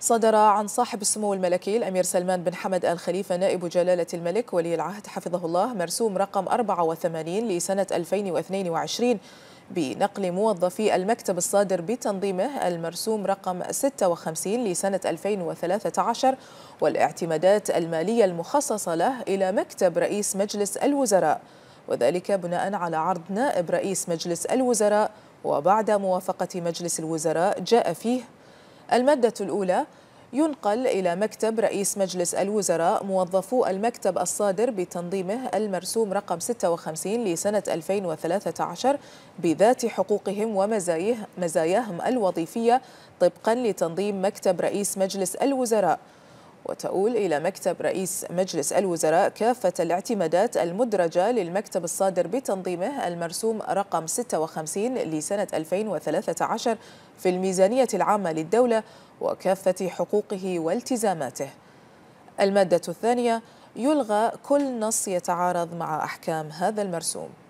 صدر عن صاحب السمو الملكي الأمير سلمان بن حمد آل خليفة نائب جلالة الملك ولي العهد حفظه الله مرسوم رقم 84 لسنة 2022 بنقل موظفي المكتب الصادر بتنظيمه المرسوم رقم 56 لسنة 2013 والاعتمادات المالية المخصصة له إلى مكتب رئيس مجلس الوزراء وذلك بناء على عرض نائب رئيس مجلس الوزراء وبعد موافقة مجلس الوزراء جاء فيه المادة الأولى ينقل إلى مكتب رئيس مجلس الوزراء موظفو المكتب الصادر بتنظيمه المرسوم رقم 56 لسنة 2013 بذات حقوقهم ومزاياهم الوظيفية طبقا لتنظيم مكتب رئيس مجلس الوزراء وتؤول إلى مكتب رئيس مجلس الوزراء كافة الاعتمادات المدرجة للمكتب الصادر بتنظيمه المرسوم رقم 56 لسنة 2013 في الميزانية العامة للدولة وكافة حقوقه والتزاماته المادة الثانية يلغى كل نص يتعارض مع أحكام هذا المرسوم